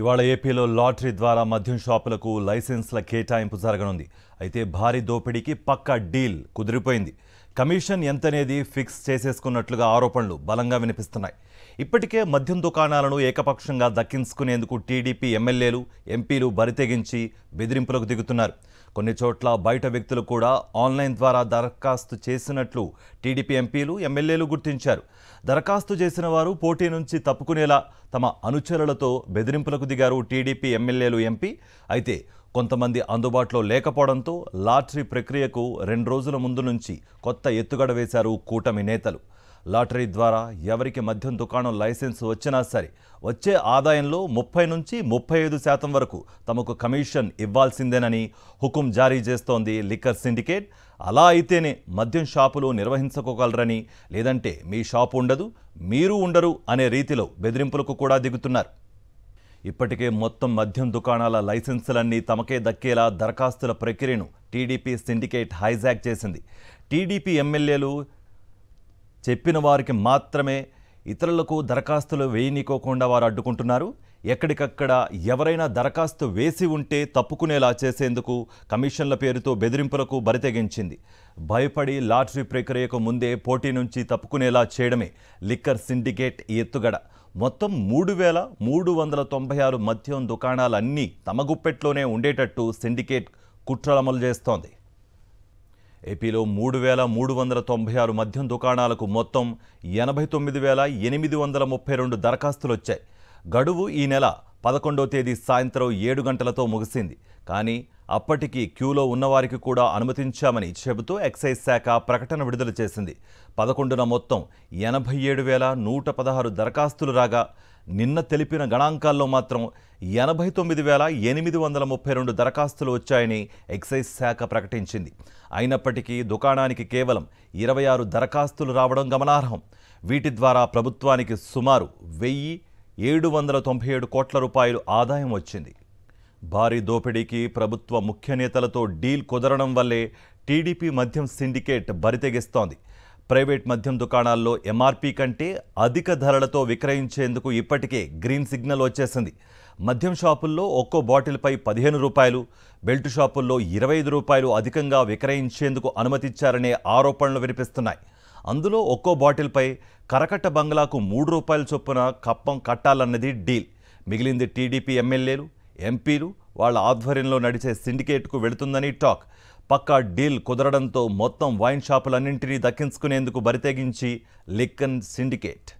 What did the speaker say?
ఇవాళ ఏపీలో లాటరీ ద్వారా మద్యం షాపులకు లైసెన్స్ల కేటాయింపు జరగనుంది అయితే భారీ దోపిడీకి పక్కా డీల్ కుదిరిపోయింది కమిషన్ ఎంతనేది ఫిక్స్ చేసేసుకున్నట్లుగా ఆరోపణలు బలంగా వినిపిస్తున్నాయి ఇప్పటికే మద్యం దుకాణాలను ఏకపక్షంగా దక్కించుకునేందుకు టీడీపీ ఎమ్మెల్యేలు ఎంపీలు బరితెగించి బెదిరింపులకు దిగుతున్నారు కొన్ని చోట్ల బయట వ్యక్తులు కూడా ఆన్లైన్ ద్వారా దరఖాస్తు చేసినట్లు టీడీపీ ఎంపీలు ఎమ్మెల్యేలు గుర్తించారు దరఖాస్తు చేసిన వారు పోటీ నుంచి తప్పుకునేలా తమ అనుచరులతో బెదిరింపులకు దిగారు టీడీపీ ఎమ్మెల్యేలు ఎంపీ అయితే కొంతమంది అందుబాటులో లేకపోవడంతో లాటరీ ప్రక్రియకు రెండు రోజుల ముందు నుంచి కొత్త ఎత్తుగడ వేశారు కూటమి నేతలు లాటరీ ద్వారా ఎవరికి మద్యం దుకాణం లైసెన్స్ వచ్చినా సరే వచ్చే ఆదాయంలో ముప్పై నుంచి ముప్పై ఐదు శాతం వరకు తమకు కమిషన్ ఇవ్వాల్సిందేనని హుకుం జారీ చేస్తోంది లిక్కర్ సిండికేట్ అలా అయితేనే మద్యం షాపులు నిర్వహించుకోగలరని లేదంటే మీ షాపు ఉండదు మీరు ఉండరు అనే రీతిలో బెదిరింపులకు కూడా దిగుతున్నారు ఇప్పటికే మొత్తం మద్యం దుకాణాల లైసెన్సులన్నీ తమకే దక్కేలా దరఖాస్తుల ప్రక్రియను టీడీపీ సిండికేట్ హైజాక్ చేసింది టీడీపీ ఎమ్మెల్యేలు చెప్పిన వారికి మాత్రమే ఇతరులకు దరఖాస్తులు వేయనీకోకుండా వారు అడ్డుకుంటున్నారు ఎక్కడికక్కడ ఎవరైనా దరఖాస్తు వేసి ఉంటే తప్పుకునేలా చేసేందుకు కమిషన్ల పేరుతో బెదిరింపులకు బరితెగించింది భయపడి లాటరీ ప్రక్రియకు ముందే పోటీ నుంచి తప్పుకునేలా చేయడమే లిక్కర్ సిండికేట్ ఎత్తుగడ మొత్తం మూడు వేల మూడు వందల తొంభై ఆరు మద్యం దుకాణాలన్నీ తమ గుప్పెట్లోనే ఉండేటట్టు సిండికేట్ కుట్రలమలు చేస్తోంది ఏపీలో మూడు వేల మూడు వందల తొంభై ఆరు మద్యం దుకాణాలకు మొత్తం ఎనభై తొమ్మిది వేల ఎనిమిది వందల ముప్పై రెండు దరఖాస్తులు వచ్చాయి గడువు ఈ నెల పదకొండో తేదీ సాయంత్రం ఏడు గంటలతో ముగిసింది కానీ అప్పటికి క్యూలో ఉన్నవారికి కూడా అనుమతించామని చెబుతూ ఎక్సైజ్ శాఖ ప్రకటన విడుదల చేసింది పదకొండున మొత్తం ఎనభై ఏడు వేల నూట పదహారు దరఖాస్తులు రాగా నిన్న తెలిపిన గణాంకాల్లో మాత్రం ఎనభై తొమ్మిది వేల ఎనిమిది వందల ముప్పై రెండు దరఖాస్తులు వచ్చాయని ఎక్సైజ్ శాఖ ప్రకటించింది అయినప్పటికీ దుకాణానికి కేవలం ఇరవై ఆరు దరఖాస్తులు రావడం గమనార్హం వీటి ద్వారా ప్రభుత్వానికి సుమారు వెయ్యి ఏడు వందల తొంభై ఏడు కోట్ల రూపాయలు ఆదాయం వచ్చింది భారీ దోపిడీకి ప్రభుత్వ ముఖ్య నేతలతో డీల్ కుదరడం వల్లే టీడీపీ మద్యం సిండికేట్ బరితెగిస్తోంది ప్రైవేట్ మద్యం దుకాణాల్లో ఎంఆర్పీ కంటే అధిక ధరలతో విక్రయించేందుకు ఇప్పటికే గ్రీన్ సిగ్నల్ వచ్చేసింది మద్యం షాపుల్లో ఒక్కో బాటిల్పై పదిహేను రూపాయలు బెల్ట్ షాపుల్లో ఇరవై ఐదు రూపాయలు అధికంగా విక్రయించేందుకు అనుమతిచ్చారనే ఆరోపణలు వినిపిస్తున్నాయి అందులో ఒక్కో బాటిల్పై కరకట్ట బంగ్లాకు మూడు రూపాయల చొప్పున కప్పం కట్టాలన్నది డీల్ మిగిలింది టీడీపీ ఎమ్మెల్యేలు ఎంపీలు వాళ్ళ ఆధ్వర్యంలో నడిచే సిండికేట్కు వెళుతుందని టాక్ పక్కా డీల్ కుదరడంతో మొత్తం వైన్ షాపులన్నింటినీ దక్కించుకునేందుకు బరితెగించి లిక్కన్ సిండికేట్